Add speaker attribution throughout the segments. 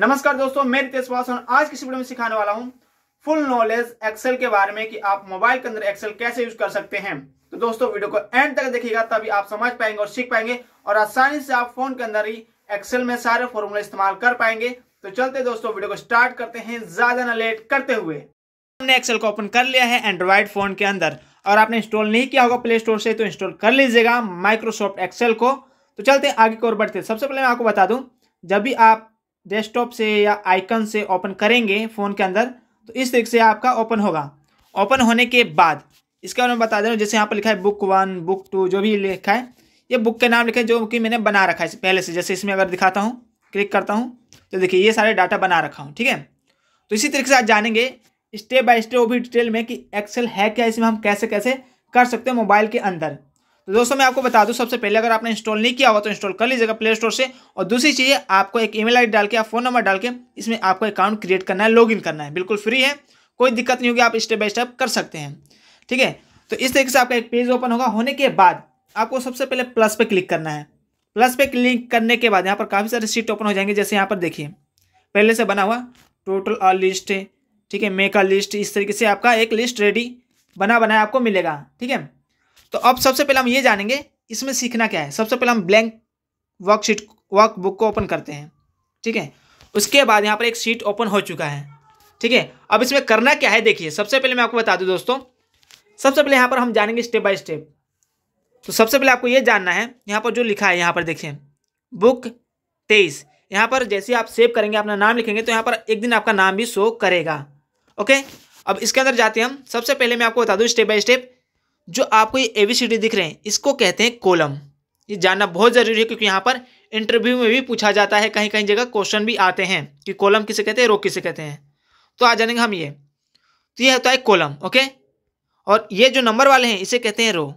Speaker 1: नमस्कार दोस्तों मैं रितेश पासवान आज की वीडियो में सिखाने वाला हूं फुल नॉलेज एक्सेल के बारे में कि आप मोबाइल के अंदर एक्सेल कैसे यूज कर सकते हैं तो दोस्तों वीडियो को एंड तक देखिएगा तभी आप समझ पाएंगे और सीख पाएंगे और आसानी से आप फोन के अंदर ही एक्सेल में सारे फॉर्मूले इस्तेमाल कर पाएंगे तो चलते दोस्तों वीडियो को स्टार्ट करते हैं ज्यादा ना लेट करते हुए हमने एक्सेल को ओपन कर लिया है एंड्रॉयड फोन के अंदर और आपने इंस्टॉल नहीं किया होगा प्ले स्टोर से तो इंस्टॉल कर लीजिएगा माइक्रोसॉफ्ट एक्सेल को तो चलते आगे की ओर बढ़ते सबसे पहले मैं आपको बता दूं जब भी आप डेस्कटॉप से या आइकन से ओपन करेंगे फ़ोन के अंदर तो इस तरीके से आपका ओपन होगा ओपन होने के बाद इसके बारे में बता दे रहा हूँ जैसे यहाँ पर लिखा है बुक वन बुक टू जो भी लिखा है ये बुक के नाम लिखे है जो कि मैंने बना रखा है पहले से जैसे इसमें अगर दिखाता हूँ क्लिक करता हूँ तो देखिए ये सारे डाटा बना रखा हूँ ठीक है तो इसी तरीके से आप जानेंगे स्टेप बाय स्टेप वो भी डिटेल में कि एक्सेल है क्या इसमें हम कैसे कैसे कर सकते हैं मोबाइल के अंदर तो दोस्तों मैं आपको बता दूं सबसे पहले अगर आपने इंस्टॉल नहीं किया हुआ तो इंस्टॉल कर लीजिएगा प्ले स्टोर से और दूसरी चीज़ आपको एक ईमेल आईडी डाल के या फोन नंबर डाल के इसमें आपको अकाउंट क्रिएट करना है लॉगिन करना है बिल्कुल फ्री है कोई दिक्कत नहीं होगी आप स्टेप बाय स्टेप कर सकते हैं ठीक है तो इस तरीके से आपका एक पेज ओपन होगा होने के बाद आपको सबसे पहले प्लस पे क्लिक करना है प्लस पे क्लिक करने के बाद यहाँ पर काफ़ी सारे सीट ओपन हो जाएंगे जैसे यहाँ पर देखिए पहले से बना हुआ टोटल और लिस्ट ठीक है मेका लिस्ट इस तरीके से आपका एक लिस्ट रेडी बना बनाया आपको मिलेगा ठीक है तो अब सबसे पहले हम ये जानेंगे इसमें सीखना क्या है सबसे पहले हम ब्लैंक वर्कशीट वर्क बुक को ओपन करते हैं ठीक है उसके बाद यहाँ पर एक शीट ओपन हो चुका है ठीक है अब इसमें करना क्या है देखिए सबसे पहले मैं आपको बता दूँ दोस्तों सबसे पहले यहाँ पर हम जानेंगे स्टेप बाय स्टेप तो सबसे पहले आपको ये जानना है यहाँ पर जो लिखा है यहाँ पर देखिए बुक तेईस यहाँ पर जैसे आप सेव करेंगे अपना नाम लिखेंगे तो यहाँ पर एक दिन आपका नाम भी शो करेगा ओके अब इसके अंदर जाते हैं हम सबसे पहले मैं आपको बता दूँ स्टेप बाय स्टेप जो आपको ये ए दिख रहे हैं इसको कहते हैं कोलम ये जानना बहुत ज़रूरी है क्योंकि यहाँ पर इंटरव्यू में भी पूछा जाता है कहीं कहीं जगह क्वेश्चन भी आते हैं कि कोलम किसे कहते हैं रो किसे कहते हैं तो आ जानेंगे हम ये तो ये होता है कोलम ओके और ये जो नंबर वाले हैं इसे कहते हैं रो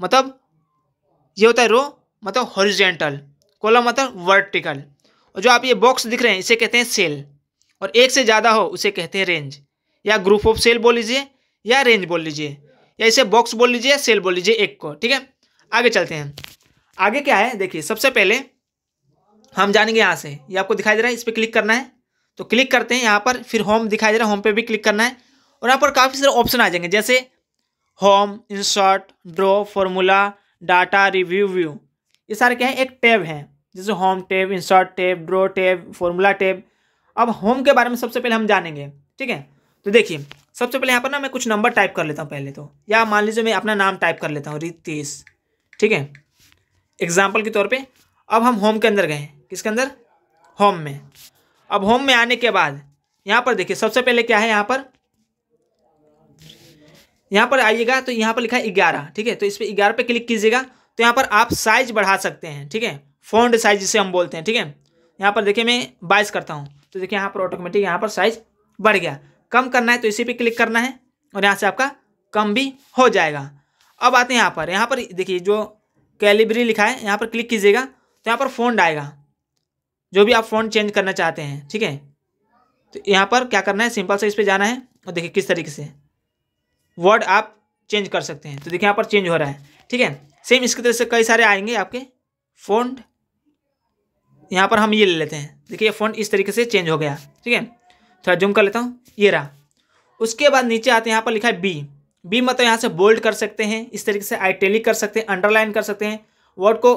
Speaker 1: मतलब ये होता है रो मतलब हॉरिजेंटल कोलम मतलब वर्टिकल और जो आप ये बॉक्स दिख रहे हैं इसे कहते हैं सेल और एक से ज़्यादा हो उसे कहते हैं रेंज या ग्रुप ऑफ सेल बोल लीजिए या रेंज बोल लीजिए या इसे बॉक्स बोल लीजिए या सेल बोल लीजिए एक को ठीक है आगे चलते हैं आगे क्या है देखिए सबसे पहले हम जानेंगे यहाँ से ये आपको दिखाई दे रहा है इस पर क्लिक करना है तो क्लिक करते हैं यहाँ पर फिर होम दिखाई दे रहा है होम पे भी क्लिक करना है और यहाँ पर काफ़ी सारे ऑप्शन आ जाएंगे जैसे home insert draw formula data review view ये सारे क्या है एक टैब है जैसे home tab insert tab draw tab formula tab अब होम के बारे में सबसे पहले हम जानेंगे ठीक है तो देखिए सबसे पहले यहाँ पर ना मैं कुछ नंबर टाइप कर लेता हूँ पहले तो या मान लीजिए मैं अपना नाम टाइप कर लेता हूँ रितेश ठीक है एग्जाम्पल के तौर पर अब हम होम के अंदर गए किसके अंदर होम में अब होम में आने के बाद यहाँ पर देखिए सबसे पहले क्या है यहाँ पर यहाँ पर आइएगा तो यहाँ पर लिखा है ग्यारह ठीक है तो इस पर ग्यारह पे क्लिक कीजिएगा तो यहाँ पर आप साइज बढ़ा सकते हैं ठीक है फोन्ड साइज जिसे हम बोलते हैं ठीक है यहाँ पर देखिए मैं बाइस करता हूँ तो देखिए यहाँ पर ऑटोमेटिक यहाँ पर साइज बढ़ गया कम करना है तो इसी पे क्लिक करना है और यहाँ से आपका कम भी हो जाएगा अब आते हैं यहाँ पर यहाँ पर देखिए जो कैलिब्री लिखा है यहाँ पर क्लिक कीजिएगा तो यहाँ पर फोन आएगा जो भी आप फोन चेंज करना चाहते हैं ठीक है तो यहाँ पर क्या करना है सिंपल से इस पर जाना है और देखिए किस तरीके से वर्ड आप चेंज कर सकते हैं तो देखिए यहाँ पर चेंज हो रहा है ठीक है सेम इसकी तरह से कई सारे आएंगे आपके फ़ोन यहाँ पर हम ये ले लेते हैं देखिए ये फोन इस तरीके से चेंज हो गया ठीक है थोड़ा जुम कर लेता हूँ ये रहा उसके बाद नीचे आते हैं यहाँ पर लिखा है बी बी मतलब यहाँ से बोल्ड कर सकते हैं इस तरीके से आइटेलिक कर सकते हैं अंडरलाइन कर सकते हैं वर्ड को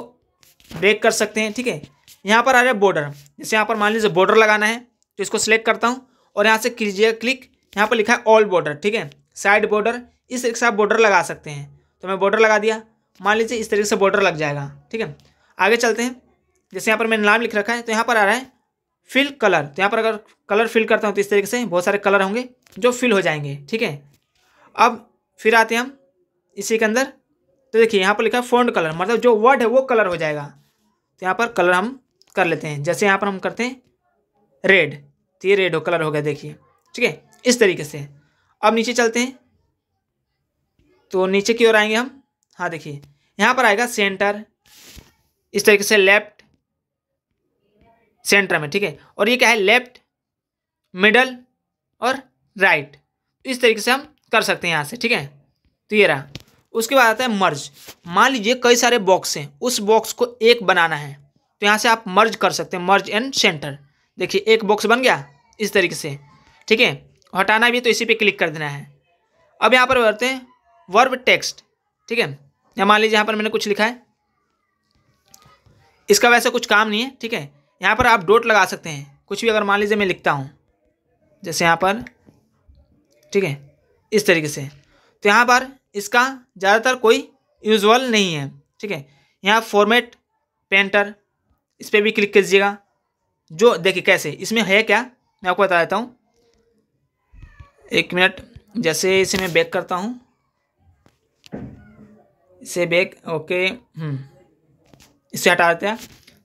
Speaker 1: ब्रेक कर सकते हैं ठीक है यहाँ पर आ रहा है बॉर्डर जैसे यहाँ पर मान लीजिए बॉर्डर लगाना है तो इसको सिलेक्ट करता हूँ और यहाँ से कीजिए क्लिक यहाँ पर लिखा है ऑल बॉर्डर ठीक है साइड बॉर्डर इस तरीके से आप बॉर्डर लगा सकते हैं तो मैं बॉर्डर लगा दिया मान लीजिए इस तरीके से बॉर्डर लग जाएगा ठीक है आगे चलते हैं जैसे यहाँ पर मैंने नाम लिख रखा है तो यहाँ पर आ रहा है फिल कलर तो यहाँ पर अगर कलर फिल करता हूँ तो इस तरीके से बहुत सारे कलर होंगे जो फिल हो जाएंगे ठीक है अब फिर आते हैं हम इसी के अंदर तो देखिए यहाँ पर लिखा है फोन्ड कलर मतलब जो वर्ड है वो कलर हो जाएगा तो यहाँ पर कलर हम कर लेते हैं जैसे यहाँ पर हम करते हैं रेड तो ये रेड हो कलर हो गया देखिए ठीक है इस तरीके से अब नीचे चलते हैं तो नीचे की ओर आएंगे हम हाँ देखिए यहाँ पर आएगा सेंटर इस तरीके से लेफ्ट सेंटर में ठीक है और ये क्या है लेफ्ट मिडल और राइट इस तरीके से हम कर सकते हैं यहाँ से ठीक है तो ये रहा उसके बाद आता है मर्ज मान लीजिए कई सारे बॉक्स हैं उस बॉक्स को एक बनाना है तो यहाँ से आप मर्ज कर सकते हैं मर्ज एंड सेंटर देखिए एक बॉक्स बन गया इस तरीके से ठीक है हटाना भी तो इसी पे क्लिक कर देना है अब यहाँ पर बढ़ते हैं वर्ब टेक्स्ट ठीक है या मान लीजिए यहाँ पर मैंने कुछ लिखा है इसका वैसे कुछ काम नहीं है ठीक है यहाँ पर आप डोट लगा सकते हैं कुछ भी अगर मान लीजिए मैं लिखता हूँ जैसे यहाँ पर ठीक है इस तरीके से तो यहाँ पर इसका ज़्यादातर कोई यूजल नहीं है ठीक है यहाँ फॉर्मेट पेंटर इस पर भी क्लिक कीजिएगा जो देखिए कैसे इसमें है क्या मैं आपको बता देता हूँ एक मिनट जैसे इसे मैं बैक करता हूँ इसे बैक ओके इसे हटा देते हैं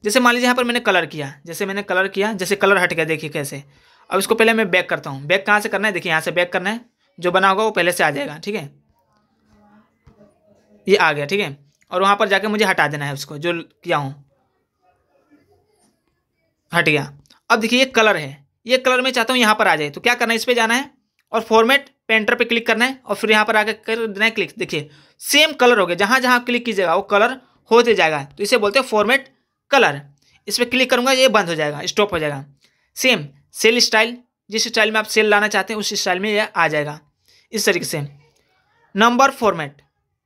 Speaker 1: जैसे मान लीजिए यहाँ पर मैंने कलर किया जैसे मैंने कलर किया जैसे कलर हट गया देखिए कैसे अब इसको पहले मैं बैक करता हूँ बैक कहाँ से करना है देखिए यहाँ से बैक करना है जो बना होगा वो पहले से आ जाएगा ठीक है ये आ गया ठीक है और वहाँ पर जाके मुझे हटा देना है उसको जो किया हूँ हट गया अब देखिए ये कलर है ये कलर मैं चाहता हूँ यहाँ पर आ जाए तो क्या करना है इस पर जाना है और फॉर्मेट पेंटर पे क्लिक करना है और फिर यहाँ पर आकर कर देना है क्लिक देखिए सेम कलर हो गया जहाँ जहाँ क्लिक कीजिएगा वो कलर होते जाएगा तो इसे बोलते हैं फॉर्मेट कलर इस पर क्लिक करूँगा ये बंद हो जाएगा स्टॉप हो जाएगा सेम सेल स्टाइल जिस स्टाइल में आप सेल लाना चाहते हैं उस स्टाइल में यह आ जाएगा इस तरीके से नंबर फॉर्मेट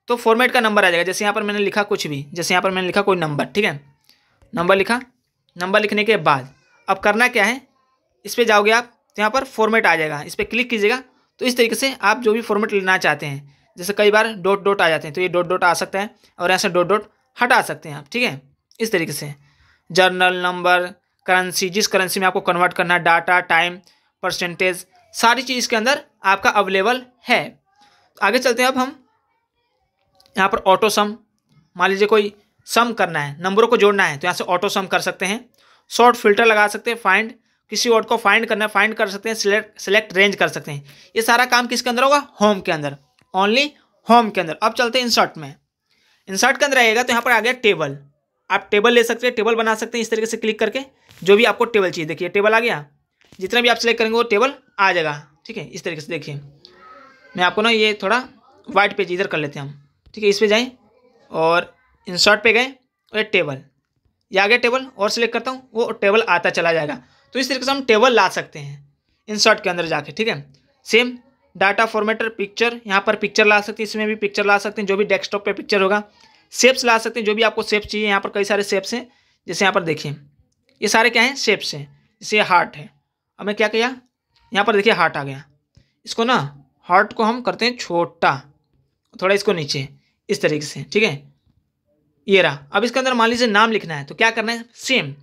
Speaker 1: तो फॉर्मेट का नंबर आ जाएगा जैसे यहाँ पर मैंने लिखा कुछ भी जैसे यहाँ पर मैंने लिखा कोई नंबर ठीक है नंबर लिखा नंबर लिखने के बाद अब करना क्या है इस पर जाओगे आप तो यहाँ पर फॉर्मेट आ जाएगा इस पर क्लिक कीजिएगा तो इस तरीके से आप जो भी फॉर्मेट लेना चाहते हैं जैसे कई बार डॉट डॉट आ जाते हैं तो ये डॉट डॉट आ सकता है और यहाँ से डॉट डॉट हटा सकते हैं आप ठीक है इस तरीके से जर्नल नंबर करेंसी जिस करेंसी में आपको कन्वर्ट करना है डाटा टाइम परसेंटेज सारी चीज़ इसके अंदर आपका अवेलेबल है आगे चलते हैं अब हम यहाँ पर ऑटो सम मान लीजिए कोई सम करना है नंबरों को जोड़ना है तो यहाँ से ऑटो सम कर सकते हैं शॉर्ट फिल्टर लगा सकते हैं फाइंड किसी वर्ड को फाइंड करना है फाइंड कर सकते हैं सिलेक्ट सिलेक्ट रेंज कर सकते हैं ये सारा काम किसके अंदर होगा होम के अंदर ओनली होम के अंदर अब चलते हैं इंसर्ट में इंसर्ट के अंदर आएगा तो यहाँ पर आ गया टेबल आप टेबल ले सकते हैं टेबल बना सकते हैं इस तरीके से क्लिक करके जो भी आपको टेबल चाहिए देखिए टेबल आ गया जितना भी आप सेलेक्ट करेंगे वो टेबल आ जाएगा ठीक है इस तरीके से देखिए मैं आपको ना ये थोड़ा वाइट पेज इधर कर लेते हैं हम ठीक है इस पर जाएँ और इंसर्ट पे गए और टेबल ये आ गया टेबल और सेलेक्ट करता हूँ वो टेबल आता चला जाएगा तो इस तरीके से हम टेबल ला सकते हैं इंसर्ट के अंदर जाके ठीक है सेम डाटा फॉर्मेटर पिक्चर यहाँ पर पिक्चर ला सकते हैं इसमें भी पिक्चर ला सकते हैं जो भी डेस्कटॉप पे पिक्चर होगा शेप्स ला सकते हैं जो भी आपको सेप्स चाहिए यहाँ पर कई सारे शेप्स हैं जैसे यहाँ पर देखिए ये सारे क्या हैं शेप्स हैं जैसे हार्ट है अब मैं क्या किया यहाँ पर देखिए हार्ट आ गया इसको ना हार्ट को हम करते हैं छोटा थोड़ा इसको नीचे इस तरीके से ठीक है ये रहा अब इसके अंदर मान लीजिए नाम लिखना है तो क्या करना है सेम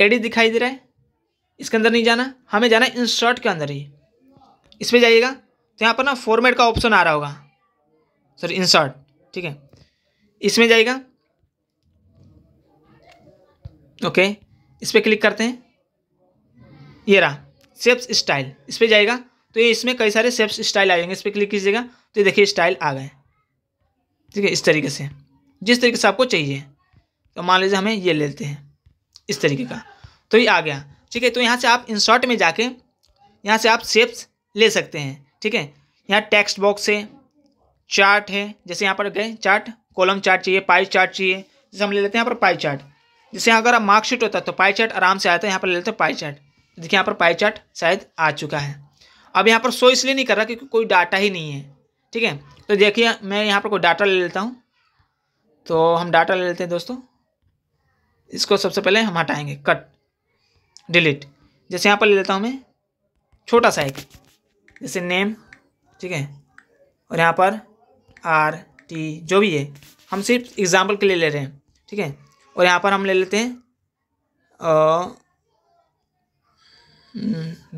Speaker 1: एडिट दिखाई दे रहा है इसके अंदर नहीं जाना हमें जाना है इंसर्ट के अंदर ही इस पर जाइएगा तो यहाँ पर ना फॉर्मेट का ऑप्शन आ रहा होगा सर इंसर्ट ठीक है इसमें जाएगा ओके इस पर क्लिक करते हैं ये रहा सेप्स स्टाइल इस पर जाएगा तो ये इसमें कई सारे सेप्स स्टाइल आ जाएंगे इस पर क्लिक कीजिएगा तो ये देखिए स्टाइल आ गए ठीक है इस तरीके से जिस तरीके से आपको चाहिए तो मान लीजिए हमें ये लेते हैं इस तरीके का तो ये आ गया ठीक है तो यहाँ से आप इंसर्ट में जाके यहाँ से आप सेप्स ले सकते हैं ठीक है यहाँ टेक्स्ट बॉक्स है चार्ट है जैसे यहाँ पर गए चार्ट कॉलम चार्ट चाहिए पाई चार्ट चाहिए जैसे हम ले लेते हैं यहाँ पर पाई चार्ट जैसे अगर मार्कशीट होता तो पाई चार्ट आराम से आता है यहाँ पर ले लेते हैं पाई चार्ट देखिए यहाँ पर पाई चार्ट शायद आ चुका है अब यहाँ पर शो इसलिए नहीं कर रहा क्योंकि कोई डाटा ही नहीं है ठीक है तो देखिए मैं यहाँ पर कोई डाटा ले लेता हूँ तो हम डाटा ले लेते हैं दोस्तों इसको सबसे पहले हम हटाएंगे कट डिलीट जैसे यहाँ पर ले लेता हूँ मैं छोटा सा एक जैसे नेम ठीक है और यहाँ पर आर टी जो भी है हम सिर्फ एग्जाम्पल के लिए ले रहे हैं ठीक है और यहाँ पर हम ले लेते हैं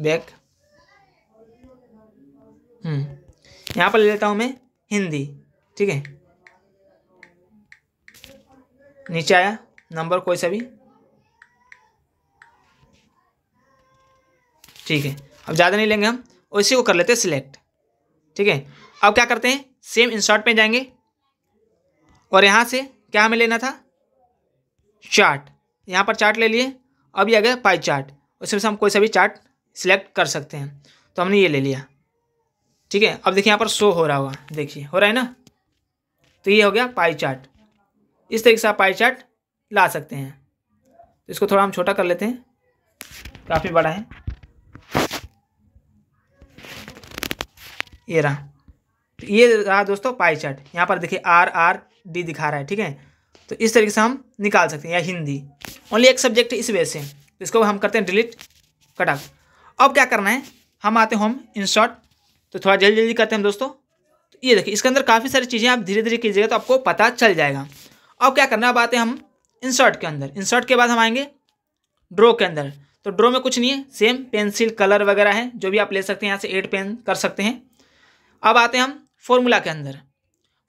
Speaker 1: बैक हम्म, हम्म यहाँ पर ले लेता हूँ मैं हिंदी ठीक है नीचे आया नंबर कोई सा भी ठीक है अब ज़्यादा नहीं लेंगे हम और इसी को कर लेते हैं सिलेक्ट ठीक है अब क्या करते हैं सेम इंसर्ट में जाएंगे और यहाँ से क्या हमें लेना था चार्ट यहाँ पर चार्ट ले लिए अब ये आ गया पाई चार्ट उसमें से हम कोई सा भी चार्ट सिलेक्ट कर सकते हैं तो हमने ये ले लिया ठीक है अब देखिए यहाँ पर शो हो रहा होगा देखिए हो रहा है ना तो ये हो गया पाई चार्ट इस तरीके से आप पाई चार्ट ला सकते हैं तो इसको थोड़ा हम छोटा कर लेते हैं काफ़ी बड़ा है ये रहा ये रहा दोस्तों पाई चार्ट यहाँ पर देखिए आर आर डी दिखा रहा है ठीक है तो इस तरीके से हम निकाल सकते हैं या हिंदी ओनली एक सब्जेक्ट इस वजह से इसको हम करते हैं डिलीट कटअप अब क्या करना है हम आते हैं हम इंसर्ट तो थोड़ा जल्दी जल्दी करते हैं दोस्तों तो ये देखिए इसके अंदर काफ़ी सारी चीज़ें आप धीरे धीरे कीजिएगा तो आपको पता चल जाएगा अब क्या करना है अब आते हैं हम इंसर्ट के अंदर इंसर्ट के बाद हम आएंगे ड्रो के अंदर तो ड्रो में कुछ नहीं है सेम पेंसिल कलर वगैरह है जो भी आप ले सकते हैं यहाँ से एड पेन कर सकते हैं अब आते हैं हम फॉर्मूला के अंदर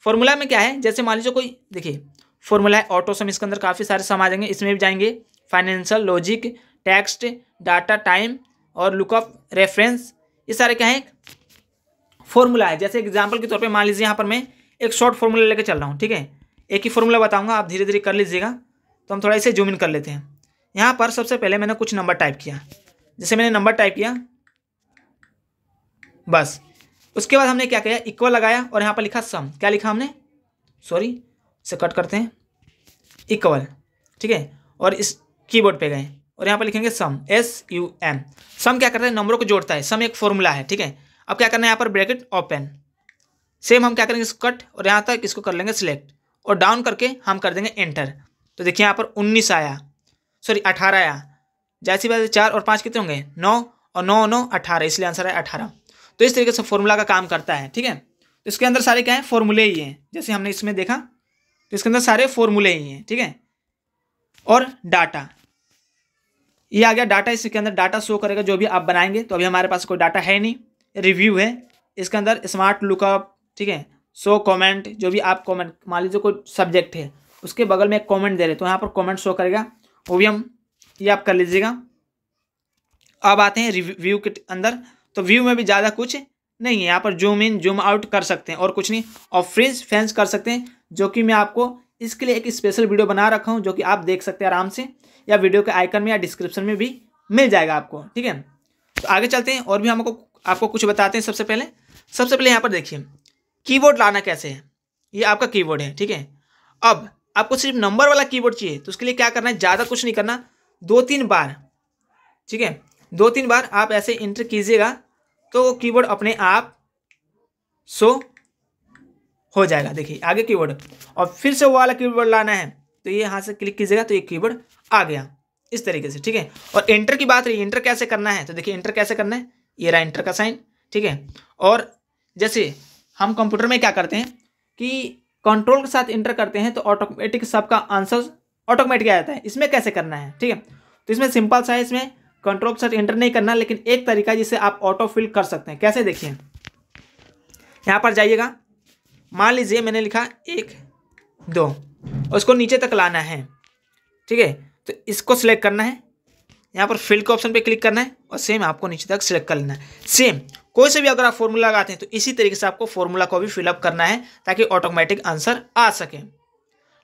Speaker 1: फॉर्मूला में क्या है जैसे मान लीजिए कोई देखिए फॉर्मूला है ऑटो सम इसके अंदर काफ़ी सारे सम आ जाएंगे इसमें भी जाएंगे financial logic text data time और लुकअप रेफरेंस ये सारे क्या है फॉर्मूला है जैसे एग्जाम्पल के तौर पर मान लीजिए यहाँ पर मैं एक शॉर्ट फॉर्मूला लेकर चल रहा हूँ ठीक है एक ही फॉर्मूला बताऊँगा आप धीरे धीरे कर लीजिएगा तो हम थोड़ा इसे जूम इन कर लेते हैं यहाँ पर सबसे पहले मैंने कुछ नंबर टाइप किया जैसे मैंने नंबर टाइप किया बस उसके बाद हमने क्या किया इक्वल लगाया और यहाँ पर लिखा सम क्या लिखा हमने सॉरी इसे कट करते हैं इक्वल ठीक है और इस कीबोर्ड पे गए और यहाँ पर लिखेंगे sum S U M sum क्या करता है नंबरों को जोड़ता है सम एक फॉर्मूला है ठीक है अब क्या करना है यहाँ पर ब्रैकेट ओपन सेम हम क्या करेंगे इसको कट और यहाँ तक इसको कर लेंगे सिलेक्ट और डाउन करके हम कर देंगे एंटर तो देखिए यहाँ पर उन्नीस आया सॉरी अठारह आया जैसी बात चार और पाँच कितने होंगे नौ और नौ नौ अठारह इसलिए आंसर है अठारह तो इस तरीके से फॉर्मूला का काम करता है ठीक है तो इसके अंदर सारे क्या है फॉर्मूले ही हैं जैसे हमने इसमें देखा तो इसके अंदर सारे फॉर्मूले ही हैं ठीक है और डाटा ये आ गया डाटा इसके अंदर डाटा शो करेगा जो भी आप बनाएंगे तो अभी हमारे पास कोई डाटा है नहीं रिव्यू है इसके अंदर स्मार्ट लुकअप ठीक है सो कॉमेंट जो भी आप कॉमेंट मान लीजिए कोई सब्जेक्ट है उसके बगल में एक कॉमेंट दे रहे तो यहाँ पर कॉमेंट शो करेगा वो भी हम ये आप कर लीजिएगा अब आते हैं रिव्यू के अंदर तो व्यू में भी ज़्यादा कुछ नहीं है यहाँ पर जूम इन जूम आउट कर सकते हैं और कुछ नहीं और फ्रिज फैंस कर सकते हैं जो कि मैं आपको इसके लिए एक स्पेशल वीडियो बना रखा हूँ जो कि आप देख सकते हैं आराम से या वीडियो के आइकन में या डिस्क्रिप्शन में भी मिल जाएगा आपको ठीक है तो आगे चलते हैं और भी हमको आपको कुछ बताते हैं सबसे पहले सबसे पहले यहाँ पर देखिए कीबोर्ड लाना कैसे है ये आपका कीबोर्ड है ठीक है अब आपको सिर्फ नंबर वाला कीबोर्ड चाहिए तो उसके लिए क्या करना है ज़्यादा कुछ नहीं करना दो तीन बार ठीक है दो तीन बार आप ऐसे इंटर कीजिएगा तो कीबोर्ड अपने आप शो हो जाएगा देखिए आगे कीबोर्ड और फिर से वो वाला कीबोर्ड लाना है तो ये यहाँ से क्लिक कीजिएगा तो ये कीबोर्ड आ गया इस तरीके से ठीक है और एंटर की बात रही एंटर कैसे करना है तो देखिए एंटर कैसे करना है ये रहा एंटर का साइन ठीक है और जैसे हम कंप्यूटर में क्या करते हैं कि कंट्रोल के साथ एंटर करते हैं तो ऑटोमेटिक सबका आंसर ऑटोमेटिक आ जाता है इसमें कैसे करना है ठीक है तो इसमें सिंपल सा है इसमें कंट्रोल सर्च एंटर नहीं करना लेकिन एक तरीका जिसे आप ऑटो फिल कर सकते हैं कैसे देखिए यहाँ पर जाइएगा मान लीजिए मैंने लिखा एक दो उसको नीचे तक लाना है ठीक है तो इसको सिलेक्ट करना है यहाँ पर फिल के ऑप्शन पे क्लिक करना है और सेम आपको नीचे तक सिलेक्ट कर लेना है सेम कोई से भी अगर आप फॉर्मूला लगाते हैं तो इसी तरीके से आपको फॉर्मूला को भी फिलअप करना है ताकि ऑटोमेटिक आंसर आ सके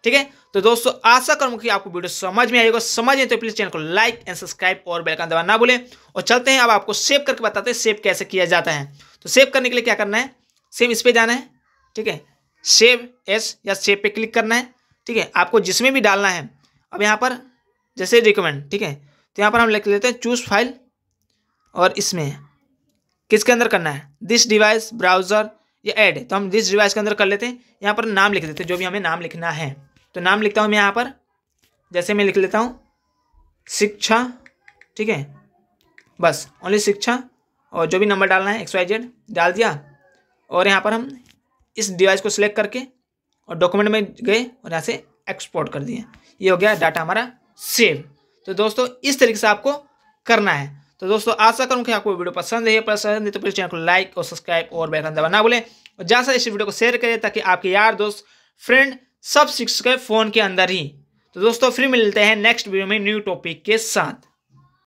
Speaker 1: ठीक है तो दोस्तों आशा करूंगा कि आपको वीडियो समझ में आएगा समझ में तो प्लीज चैनल को लाइक एंड सब्सक्राइब और बेलकान दबाना ना भूलें और चलते हैं अब आपको सेव करके बताते हैं सेव कैसे किया जाता है तो सेव करने के लिए क्या करना है सेम इस पर जाना है ठीक है सेव एस या सेव पे क्लिक करना है ठीक है आपको जिसमें भी डालना है अब यहाँ पर जैसे रिकमेंड ठीक है तो यहाँ पर हम लिख लेते हैं चूज फाइल और इसमें किसके अंदर करना है दिस डिवाइस ब्राउज़र या एड तो हम दिस डिवाइस के अंदर कर लेते हैं यहाँ पर नाम लिख देते हैं जो भी हमें नाम लिखना है तो नाम लिखता हूँ मैं यहाँ पर जैसे मैं लिख लेता हूँ शिक्षा ठीक है बस ओनली शिक्षा और जो भी नंबर डालना है एक्स वाई जेड डाल दिया और यहाँ पर हम इस डिवाइस को सिलेक्ट करके और डॉक्यूमेंट में गए और यहाँ से एक्सपोर्ट कर दिए ये हो गया डाटा हमारा सेव तो दोस्तों इस तरीके से आपको करना है तो दोस्तों आशा करूँ कि आपको वीडियो पसंद है पसंद है तो प्लीज़ चैनल को लाइक और सब्सक्राइब और दबा ना भूलें और ज़्यादा से इस वीडियो को शेयर करें ताकि आपके यार दोस्त फ्रेंड सब सिक्स के फ़ोन के अंदर ही तो दोस्तों फिर मिलते हैं नेक्स्ट वीडियो में न्यू टॉपिक के साथ